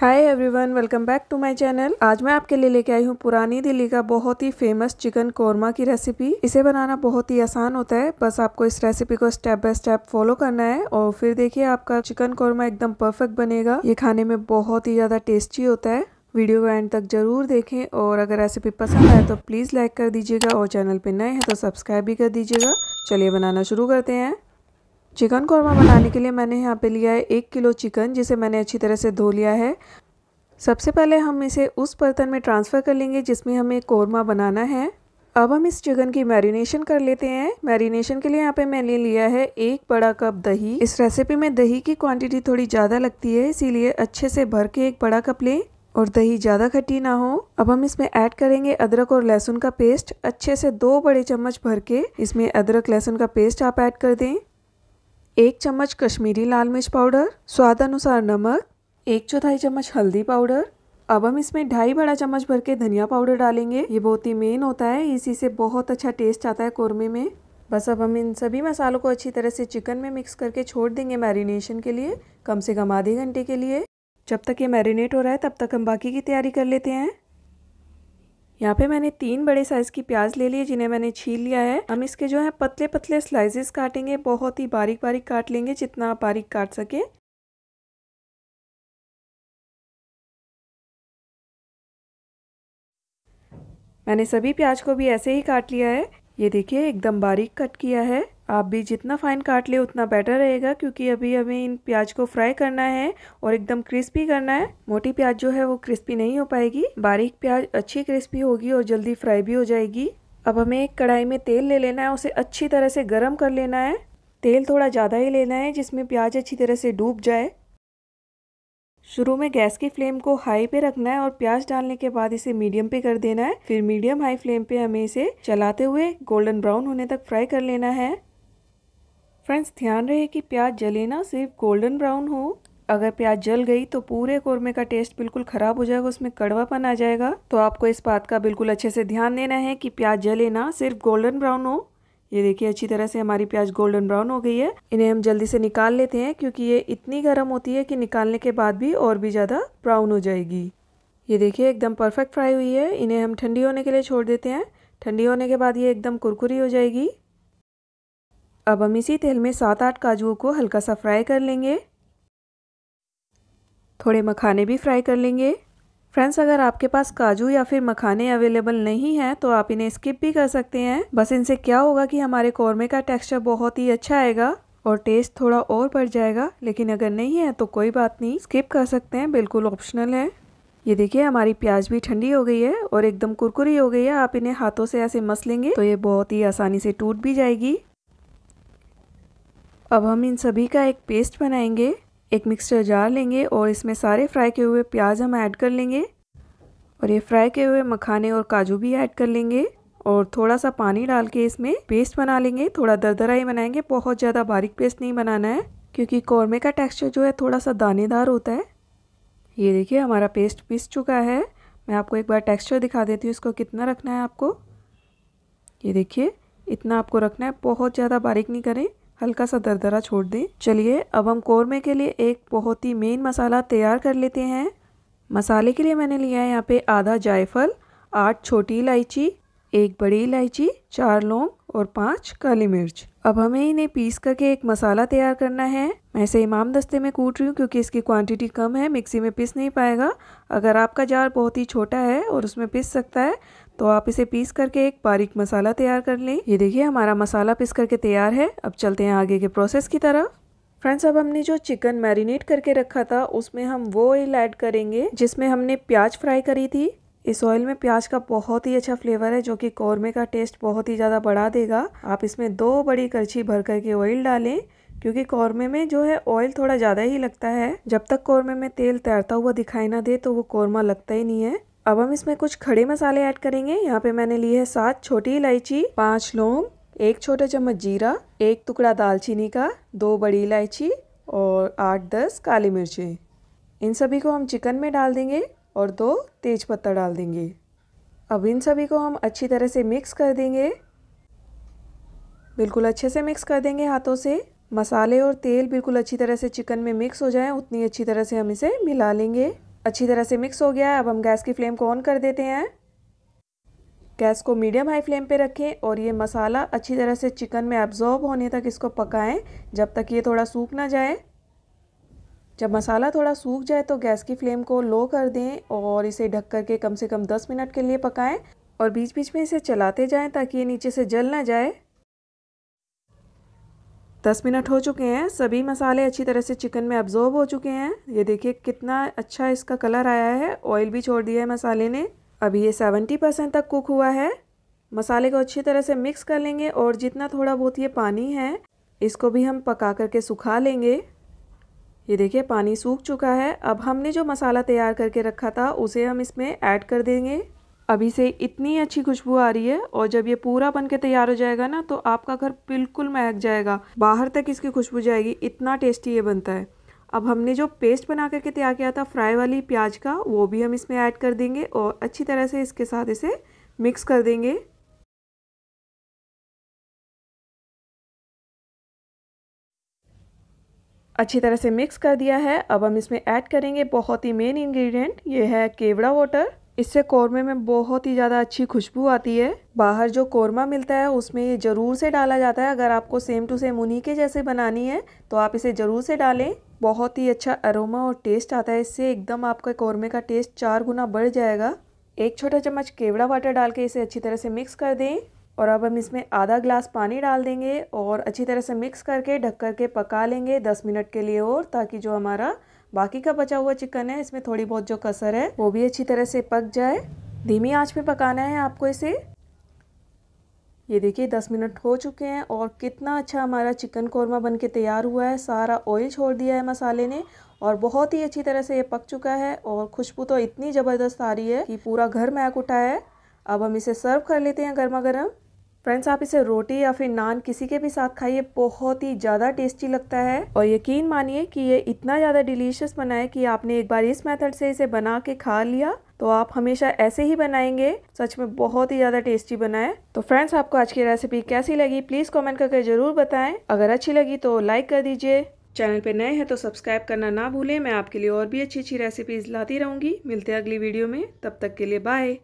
hi everyone welcome back to my channel आज मैं आपके लिए लेके आई हूँ पुरानी दिल्ली का बहुत ही फेमस चिकन कोरमा की रेसिपी इसे बनाना बहुत ही आसान होता है बस आपको इस रेसिपी को स्टेप बाय स्टेप फॉलो करना है और फिर देखिए आपका चिकन कोरमा एकदम परफेक्ट बनेगा ये खाने में बहुत ही ज़्यादा टेस्टी होता है वीडियो को एंड तक जरूर देखें और अगर रेसिपी पसंद आए तो प्लीज़ लाइक कर दीजिएगा और चैनल पर नए हैं तो सब्सक्राइब भी कर दीजिएगा चलिए बनाना शुरू करते हैं चिकन कौरमा बनाने के लिए मैंने यहाँ पे लिया है एक किलो चिकन जिसे मैंने अच्छी तरह से धो लिया है सबसे पहले हम इसे उस बर्तन में ट्रांसफ़र कर लेंगे जिसमें हमें कौरमा बनाना है अब हम इस चिकन की मैरिनेशन कर लेते हैं मैरिनेशन के लिए यहाँ पे मैंने लिया है एक बड़ा कप दही इस रेसिपी में दही की क्वांटिटी थोड़ी ज़्यादा लगती है इसीलिए अच्छे से भर के एक बड़ा कप लें और दही ज़्यादा खट्टी ना हो अब हम इसमें ऐड करेंगे अदरक और लहसुन का पेस्ट अच्छे से दो बड़े चम्मच भर के इसमें अदरक लहसुन का पेस्ट आप ऐड कर दें एक चम्मच कश्मीरी लाल मिर्च पाउडर स्वाद अनुसार नमक एक चौथाई चम्मच हल्दी पाउडर अब हम इसमें ढाई बड़ा चम्मच भर के धनिया पाउडर डालेंगे ये बहुत ही मेन होता है इसी से बहुत अच्छा टेस्ट आता है कौरमे में बस अब हम इन सभी मसालों को अच्छी तरह से चिकन में मिक्स करके छोड़ देंगे मैरिनेशन के लिए कम से कम आधे घंटे के लिए जब तक ये मैरिनेट हो रहा है तब तक हम बाकी की तैयारी कर लेते हैं यहाँ पे मैंने तीन बड़े साइज की प्याज ले लिए जिन्हें मैंने छील लिया है हम इसके जो है पतले पतले स्लाइसेस काटेंगे बहुत ही बारीक बारीक काट लेंगे जितना आप बारीक काट सके मैंने सभी प्याज को भी ऐसे ही काट लिया है ये देखिए एकदम बारीक कट किया है आप भी जितना फाइन काट ले उतना बेटर रहेगा क्योंकि अभी हमें इन प्याज को फ्राई करना है और एकदम क्रिस्पी करना है मोटी प्याज जो है वो क्रिस्पी नहीं हो पाएगी बारीक प्याज अच्छी क्रिस्पी होगी और जल्दी फ्राई भी हो जाएगी अब हमें एक कढ़ाई में तेल ले लेना है उसे अच्छी तरह से गर्म कर लेना है तेल थोड़ा ज़्यादा ही लेना है जिसमें प्याज अच्छी तरह से डूब जाए शुरू में गैस की फ्लेम को हाई पे रखना है और प्याज डालने के बाद इसे मीडियम पे कर देना है फिर मीडियम हाई फ्लेम पे हमें इसे चलाते हुए गोल्डन ब्राउन होने तक फ्राई कर लेना है फ्रेंड्स ध्यान रहे कि प्याज जले ना सिर्फ गोल्डन ब्राउन हो अगर प्याज जल गई तो पूरे कौरमे का टेस्ट बिल्कुल ख़राब हो जाएगा उसमें कड़वापन आ जाएगा तो आपको इस बात का बिल्कुल अच्छे से ध्यान देना है कि प्याज जले ना सिर्फ गोल्डन ब्राउन हो ये देखिए अच्छी तरह से हमारी प्याज गोल्डन ब्राउन हो गई है इन्हें हम जल्दी से निकाल लेते हैं क्योंकि ये इतनी गर्म होती है कि निकालने के बाद भी और भी ज़्यादा ब्राउन हो जाएगी ये देखिए एकदम परफेक्ट फ्राई हुई है इन्हें हम ठंडी होने के लिए छोड़ देते हैं ठंडी होने के बाद ये एकदम कुरकुरी हो जाएगी अब हम इसी तेल में सात आठ काजुओं को हल्का सा फ्राई कर लेंगे थोड़े मखाने भी फ्राई कर लेंगे फ्रेंड्स अगर आपके पास काजू या फिर मखाने अवेलेबल नहीं हैं तो आप इन्हें स्किप भी कर सकते हैं बस इनसे क्या होगा कि हमारे कौरमे का टेक्सचर बहुत ही अच्छा आएगा और टेस्ट थोड़ा और बढ़ जाएगा लेकिन अगर नहीं है तो कोई बात नहीं स्किप कर सकते हैं बिल्कुल ऑप्शनल है ये देखिए हमारी प्याज भी ठंडी हो गई है और एकदम कुरकुरी हो गई है आप इन्हें हाथों से ऐसे मस लेंगे तो ये बहुत ही आसानी से टूट भी जाएगी अब हम इन सभी का एक पेस्ट बनाएंगे एक मिक्सचर जार लेंगे और इसमें सारे फ्राई किए हुए प्याज हम ऐड कर लेंगे और ये फ्राई किए हुए मखाने और काजू भी ऐड कर लेंगे और थोड़ा सा पानी डाल के इसमें पेस्ट बना लेंगे थोड़ा दरदरा ही बनाएंगे बहुत ज़्यादा बारीक पेस्ट नहीं बनाना है क्योंकि कौरमे का टेक्स्चर जो है थोड़ा सा दानेदार होता है ये देखिए हमारा पेस्ट पिस चुका है मैं आपको एक बार टेक्स्चर दिखा देती हूँ इसको कितना रखना है आपको ये देखिए इतना आपको रखना है बहुत ज़्यादा बारीक नहीं करें हल्का सा दरदरा छोड़ दें चलिए अब हम कौरमे के लिए एक बहुत ही मेन मसाला तैयार कर लेते हैं मसाले के लिए मैंने लिया है यहाँ पे आधा जायफल आठ छोटी इलायची एक बड़ी इलायची चार लौंग और पांच काली मिर्च अब हमें इन्हें पीस करके एक मसाला तैयार करना है मैं इसे इमाम दस्ते में कूट रही हूँ क्योंकि इसकी क्वांटिटी कम है मिक्सी में पीस नहीं पाएगा अगर आपका जार बहुत ही छोटा है और उसमें पीस सकता है तो आप इसे पीस करके एक बारीक मसाला तैयार कर लें ये देखिए हमारा मसाला पीस करके तैयार है अब चलते हैं आगे के प्रोसेस की तरफ फ्रेंड्स अब हमने जो चिकन मैरिनेट करके रखा था उसमें हम वो ऑयल ऐड करेंगे जिसमें हमने प्याज फ्राई करी थी इस ऑयल में प्याज का बहुत ही अच्छा फ्लेवर है जो कि कौरमे का टेस्ट बहुत ही ज़्यादा बढ़ा देगा आप इसमें दो बड़ी करछी भर करके ऑयल डालें क्योंकि कौरमे में जो है ऑयल थोड़ा ज़्यादा ही लगता है जब तक कौरमे में तेल तैरता हुआ दिखाई ना दे तो वो कौरमा लगता ही नहीं है अब हम इसमें कुछ खड़े मसाले ऐड करेंगे यहाँ पे मैंने ली है सात छोटी इलायची पाँच लौंग एक छोटा चम्मच जीरा एक टुकड़ा दालचीनी का दो बड़ी इलायची और आठ दस काली मिर्चें इन सभी को हम चिकन में डाल देंगे और दो तेज पत्ता डाल देंगे अब इन सभी को हम अच्छी तरह से मिक्स कर देंगे बिल्कुल अच्छे से मिक्स कर देंगे हाथों से मसाले और तेल बिल्कुल अच्छी तरह से चिकन में मिक्स हो जाए उतनी अच्छी तरह से हम इसे मिला लेंगे अच्छी तरह से मिक्स हो गया है अब हम गैस की फ्लेम को ऑन कर देते हैं गैस को मीडियम हाई फ्लेम पे रखें और ये मसाला अच्छी तरह से चिकन में एब्जॉर्ब होने तक इसको पकाएं जब तक ये थोड़ा सूख ना जाए जब मसाला थोड़ा सूख जाए तो गैस की फ्लेम को लो कर दें और इसे ढक कर के कम से कम 10 मिनट के लिए पकाएं और बीच बीच में इसे चलाते जाएं ताकि ये नीचे से जल ना जाए दस मिनट हो चुके हैं सभी मसाले अच्छी तरह से चिकन में अब्जॉर्ब हो चुके हैं ये देखिए कितना अच्छा इसका कलर आया है ऑयल भी छोड़ दिया है मसाले ने अभी ये सेवेंटी परसेंट तक कुक हुआ है मसाले को अच्छी तरह से मिक्स कर लेंगे और जितना थोड़ा बहुत ये पानी है इसको भी हम पका करके सुखा लेंगे ये देखिए पानी सूख चुका है अब हमने जो मसाला तैयार करके रखा था उसे हम इसमें ऐड कर देंगे अभी से इतनी अच्छी खुशबू आ रही है और जब ये पूरा बन के तैयार हो जाएगा ना तो आपका घर बिल्कुल महक जाएगा बाहर तक इसकी खुशबू जाएगी इतना टेस्टी ये बनता है अब हमने जो पेस्ट बना करके तैयार किया था फ्राई वाली प्याज का वो भी हम इसमें ऐड कर देंगे और अच्छी तरह से इसके साथ इसे मिक्स कर देंगे अच्छी तरह से मिक्स कर दिया है अब हम इसमें ऐड करेंगे बहुत ही मेन इंग्रेडिएंट ये है केवड़ा वाटर इससे कौरमे में बहुत ही ज़्यादा अच्छी खुशबू आती है बाहर जो कौरमा मिलता है उसमें ये ज़रूर से डाला जाता है अगर आपको सेम टू सेम उन्हीं के जैसे बनानी है तो आप इसे ज़रूर से डालें बहुत ही अच्छा अरोमा और टेस्ट आता है इससे एकदम आपका कौरमे का टेस्ट चार गुना बढ़ जाएगा एक छोटा चम्मच केवड़ा वाटर डाल के इसे अच्छी तरह से मिक्स कर दें और अब हम इसमें आधा ग्लास पानी डाल देंगे और अच्छी तरह से मिक्स करके ढक कर के पका लेंगे दस मिनट के लिए और ताकि जो हमारा बाकी का बचा हुआ चिकन है इसमें थोड़ी बहुत जो कसर है वो भी अच्छी तरह से पक जाए धीमी आंच पे पकाना है आपको इसे ये देखिए दस मिनट हो चुके हैं और कितना अच्छा हमारा चिकन कौरमा बन के तैयार हुआ है सारा ऑयल छोड़ दिया है मसाले ने और बहुत ही अच्छी तरह से ये पक चुका है और खुशबू तो इतनी ज़बरदस्त आ रही है कि पूरा घर महक उठा है अब हम इसे सर्व कर लेते हैं गर्मा गर्म फ्रेंड्स आप इसे रोटी या फिर नान किसी के भी साथ खाइए बहुत ही ज़्यादा टेस्टी लगता है और यकीन मानिए कि ये इतना ज़्यादा डिलीशियस बना है कि आपने एक बार इस मेथड से इसे बना के खा लिया तो आप हमेशा ऐसे ही बनाएंगे सच में बहुत ही ज़्यादा टेस्टी बना है तो फ्रेंड्स आपको आज की रेसिपी कैसी लगी प्लीज़ कॉमेंट करके ज़रूर बताएं अगर अच्छी लगी तो लाइक कर दीजिए चैनल पर नए हैं तो सब्सक्राइब करना ना भूलें मैं आपके लिए और भी अच्छी अच्छी रेसिपीज़ लाती रहूँगी मिलते अगली वीडियो में तब तक के लिए बाय